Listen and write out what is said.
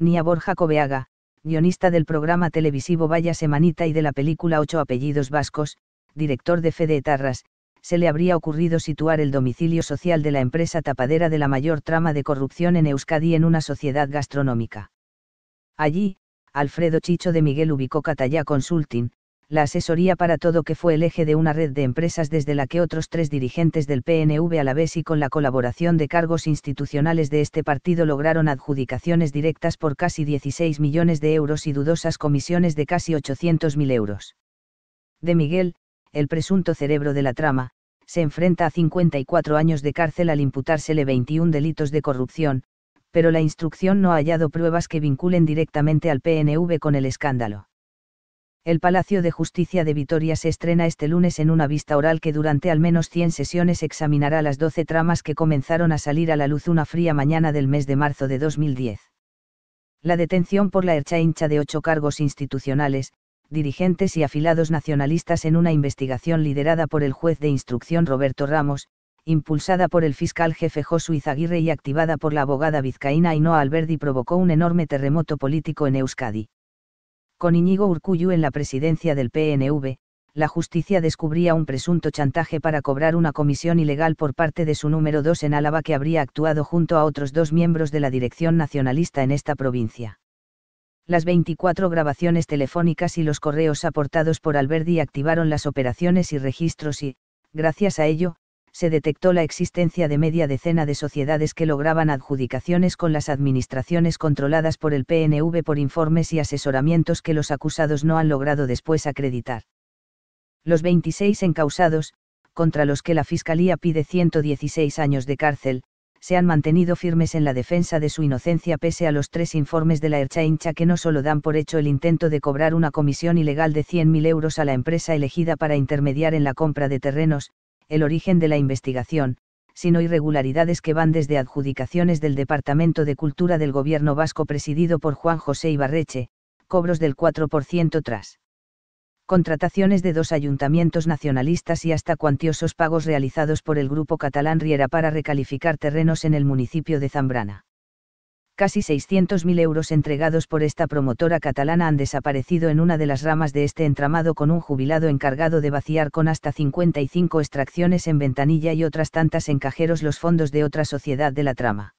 ni a Borja Cobeaga, guionista del programa televisivo Vaya Semanita y de la película Ocho Apellidos Vascos, director de Fede Etarras, se le habría ocurrido situar el domicilio social de la empresa tapadera de la mayor trama de corrupción en Euskadi en una sociedad gastronómica. Allí, Alfredo Chicho de Miguel ubicó Catallá Consulting, la asesoría para todo que fue el eje de una red de empresas desde la que otros tres dirigentes del PNV a la vez y con la colaboración de cargos institucionales de este partido lograron adjudicaciones directas por casi 16 millones de euros y dudosas comisiones de casi 800.000 euros. De Miguel, el presunto cerebro de la trama, se enfrenta a 54 años de cárcel al imputársele 21 delitos de corrupción, pero la instrucción no ha hallado pruebas que vinculen directamente al PNV con el escándalo. El Palacio de Justicia de Vitoria se estrena este lunes en una vista oral que durante al menos 100 sesiones examinará las 12 tramas que comenzaron a salir a la luz una fría mañana del mes de marzo de 2010. La detención por la hercha hincha de ocho cargos institucionales, dirigentes y afilados nacionalistas en una investigación liderada por el juez de instrucción Roberto Ramos, impulsada por el fiscal jefe Josu Izaguirre y activada por la abogada vizcaína Ainhoa Alberdi provocó un enorme terremoto político en Euskadi con Iñigo Urcuyu en la presidencia del PNV, la justicia descubría un presunto chantaje para cobrar una comisión ilegal por parte de su número 2 en Álava que habría actuado junto a otros dos miembros de la dirección nacionalista en esta provincia. Las 24 grabaciones telefónicas y los correos aportados por Alberdi activaron las operaciones y registros y, gracias a ello, se detectó la existencia de media decena de sociedades que lograban adjudicaciones con las administraciones controladas por el PNV por informes y asesoramientos que los acusados no han logrado después acreditar. Los 26 encausados, contra los que la Fiscalía pide 116 años de cárcel, se han mantenido firmes en la defensa de su inocencia pese a los tres informes de la Ercha que no solo dan por hecho el intento de cobrar una comisión ilegal de 100.000 euros a la empresa elegida para intermediar en la compra de terrenos, el origen de la investigación, sino irregularidades que van desde adjudicaciones del Departamento de Cultura del Gobierno vasco presidido por Juan José Ibarreche, cobros del 4% tras contrataciones de dos ayuntamientos nacionalistas y hasta cuantiosos pagos realizados por el grupo catalán Riera para recalificar terrenos en el municipio de Zambrana casi 600.000 euros entregados por esta promotora catalana han desaparecido en una de las ramas de este entramado con un jubilado encargado de vaciar con hasta 55 extracciones en ventanilla y otras tantas en cajeros los fondos de otra sociedad de la trama.